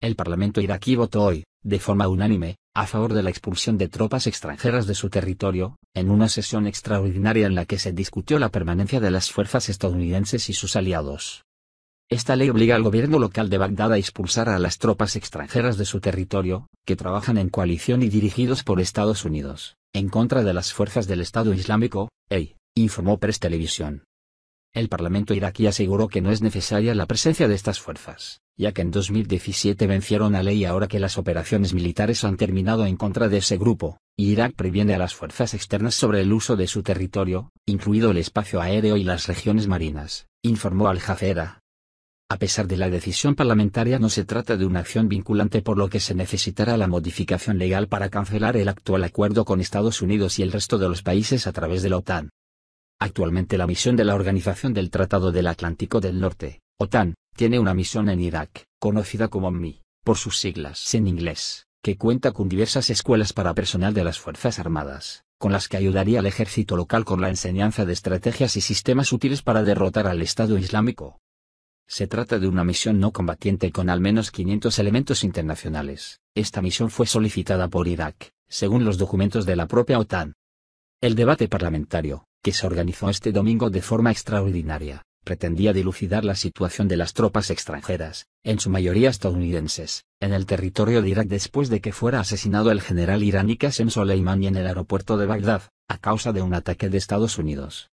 El Parlamento iraquí votó hoy, de forma unánime, a favor de la expulsión de tropas extranjeras de su territorio, en una sesión extraordinaria en la que se discutió la permanencia de las fuerzas estadounidenses y sus aliados. Esta ley obliga al gobierno local de Bagdad a expulsar a las tropas extranjeras de su territorio, que trabajan en coalición y dirigidos por Estados Unidos, en contra de las fuerzas del Estado Islámico, EI, informó Press Televisión. El Parlamento iraquí aseguró que no es necesaria la presencia de estas fuerzas, ya que en 2017 vencieron a ley ahora que las operaciones militares han terminado en contra de ese grupo, y Irak previene a las fuerzas externas sobre el uso de su territorio, incluido el espacio aéreo y las regiones marinas, informó Al Jazeera. A pesar de la decisión parlamentaria no se trata de una acción vinculante por lo que se necesitará la modificación legal para cancelar el actual acuerdo con Estados Unidos y el resto de los países a través de la OTAN. Actualmente la misión de la Organización del Tratado del Atlántico del Norte, OTAN, tiene una misión en Irak, conocida como MI, por sus siglas en inglés, que cuenta con diversas escuelas para personal de las Fuerzas Armadas, con las que ayudaría al ejército local con la enseñanza de estrategias y sistemas útiles para derrotar al Estado Islámico. Se trata de una misión no combatiente con al menos 500 elementos internacionales. Esta misión fue solicitada por Irak, según los documentos de la propia OTAN. El debate parlamentario, que se organizó este domingo de forma extraordinaria, pretendía dilucidar la situación de las tropas extranjeras, en su mayoría estadounidenses, en el territorio de Irak después de que fuera asesinado el general iraní Qasem Soleimani en el aeropuerto de Bagdad, a causa de un ataque de Estados Unidos.